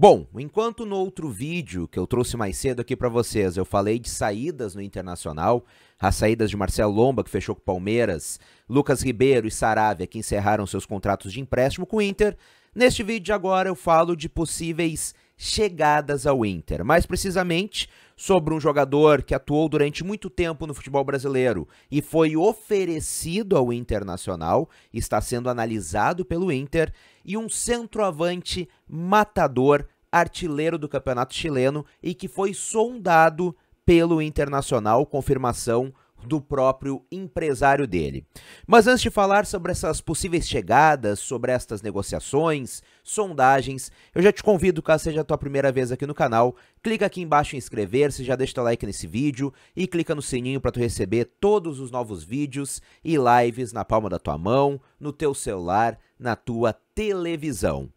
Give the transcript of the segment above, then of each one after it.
Bom, enquanto no outro vídeo que eu trouxe mais cedo aqui para vocês, eu falei de saídas no Internacional, as saídas de Marcelo Lomba, que fechou com o Palmeiras, Lucas Ribeiro e Saravia, que encerraram seus contratos de empréstimo com o Inter, neste vídeo agora eu falo de possíveis chegadas ao Inter. Mais precisamente, sobre um jogador que atuou durante muito tempo no futebol brasileiro e foi oferecido ao Internacional, está sendo analisado pelo Inter, e um centroavante matador, artilheiro do campeonato chileno e que foi sondado pelo Internacional, confirmação do próprio empresário dele. Mas antes de falar sobre essas possíveis chegadas, sobre estas negociações, sondagens, eu já te convido, caso seja a tua primeira vez aqui no canal, clica aqui embaixo em inscrever-se, já deixa teu like nesse vídeo e clica no sininho para tu receber todos os novos vídeos e lives na palma da tua mão, no teu celular, na tua televisão.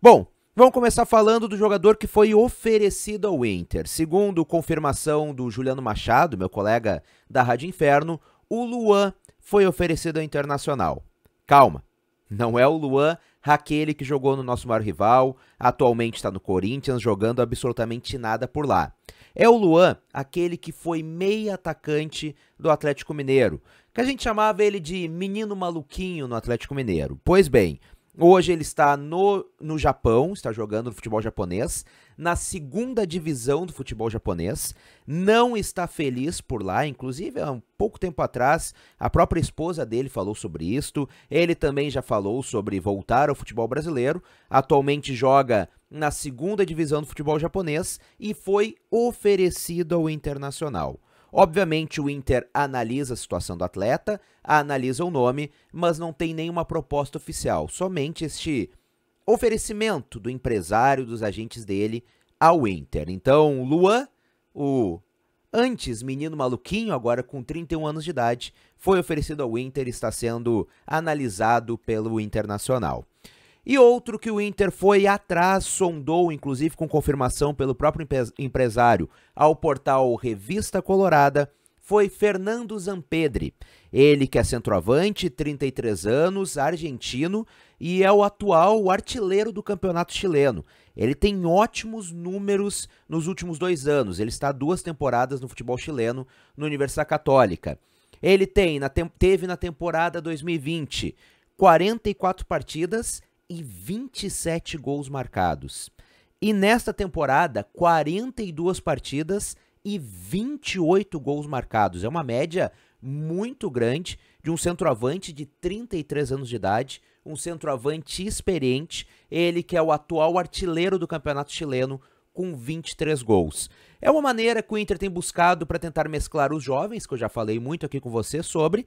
Bom, Vamos começar falando do jogador que foi oferecido ao Inter. Segundo confirmação do Juliano Machado, meu colega da Rádio Inferno, o Luan foi oferecido ao Internacional. Calma, não é o Luan aquele que jogou no nosso maior rival, atualmente está no Corinthians jogando absolutamente nada por lá. É o Luan, aquele que foi meia atacante do Atlético Mineiro, que a gente chamava ele de menino maluquinho no Atlético Mineiro. Pois bem, Hoje ele está no, no Japão, está jogando no futebol japonês, na segunda divisão do futebol japonês. Não está feliz por lá, inclusive há um pouco tempo atrás a própria esposa dele falou sobre isto. Ele também já falou sobre voltar ao futebol brasileiro. Atualmente joga na segunda divisão do futebol japonês e foi oferecido ao Internacional. Obviamente, o Inter analisa a situação do atleta, analisa o nome, mas não tem nenhuma proposta oficial, somente este oferecimento do empresário, dos agentes dele ao Inter. Então, Luan, o antes menino maluquinho, agora com 31 anos de idade, foi oferecido ao Inter e está sendo analisado pelo Internacional. E outro que o Inter foi atrás, sondou, inclusive com confirmação pelo próprio empresário, ao portal Revista Colorada, foi Fernando Zampedri. Ele que é centroavante, 33 anos, argentino e é o atual artilheiro do campeonato chileno. Ele tem ótimos números nos últimos dois anos. Ele está duas temporadas no futebol chileno no Universidade Católica. Ele tem, na, teve na temporada 2020 44 partidas e 27 gols marcados. E nesta temporada, 42 partidas e 28 gols marcados. É uma média muito grande de um centroavante de 33 anos de idade, um centroavante experiente, ele que é o atual artilheiro do campeonato chileno com 23 gols. É uma maneira que o Inter tem buscado para tentar mesclar os jovens, que eu já falei muito aqui com você sobre,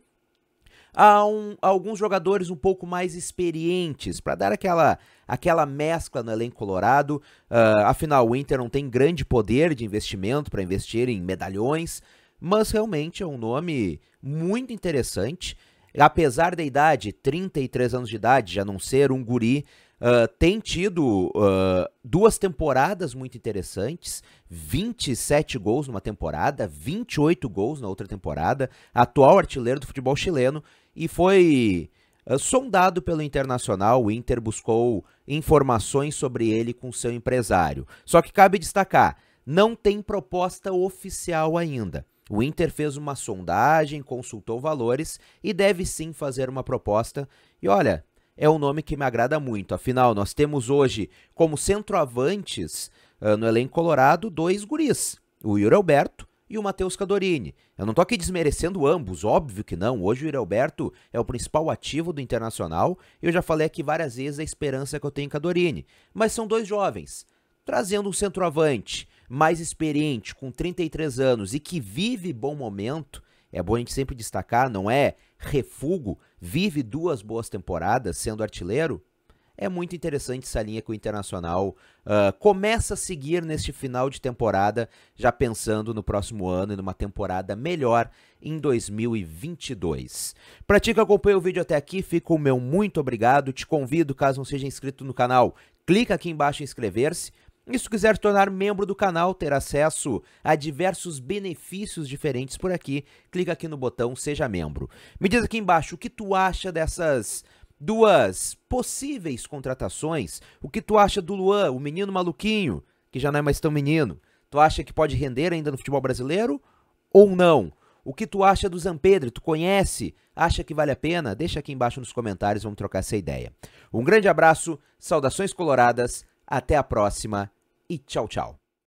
a, um, a alguns jogadores um pouco mais experientes, para dar aquela, aquela mescla no elenco colorado. Uh, afinal, o Inter não tem grande poder de investimento para investir em medalhões, mas realmente é um nome muito interessante. Apesar da idade, 33 anos de idade, já não ser um guri, uh, tem tido uh, duas temporadas muito interessantes, 27 gols numa temporada, 28 gols na outra temporada, atual artilheiro do futebol chileno e foi uh, sondado pelo Internacional, o Inter buscou informações sobre ele com seu empresário. Só que cabe destacar, não tem proposta oficial ainda. O Inter fez uma sondagem, consultou valores e deve sim fazer uma proposta. E olha, é um nome que me agrada muito. Afinal, nós temos hoje como centroavantes uh, no elenco colorado dois guris, o Yuri Alberto e o Matheus Cadorini. Eu não tô aqui desmerecendo ambos, óbvio que não. Hoje o Yuri Alberto é o principal ativo do Internacional. Eu já falei aqui várias vezes a esperança que eu tenho em Cadorini, mas são dois jovens trazendo um centroavante mais experiente, com 33 anos e que vive bom momento. É bom a gente sempre destacar, não é refugo vive duas boas temporadas sendo artilheiro, é muito interessante essa linha que o Internacional uh, começa a seguir neste final de temporada, já pensando no próximo ano e numa temporada melhor em 2022. Para ti que acompanha o vídeo até aqui, fica o meu muito obrigado. Te convido, caso não seja inscrito no canal, clica aqui embaixo em inscrever-se e se quiser tornar membro do canal, ter acesso a diversos benefícios diferentes por aqui, clica aqui no botão Seja Membro. Me diz aqui embaixo o que tu acha dessas duas possíveis contratações. O que tu acha do Luan, o menino maluquinho, que já não é mais tão menino? Tu acha que pode render ainda no futebol brasileiro ou não? O que tu acha do Zampedro? Tu conhece? Acha que vale a pena? Deixa aqui embaixo nos comentários, vamos trocar essa ideia. Um grande abraço, saudações coloradas, até a próxima e tchau, tchau.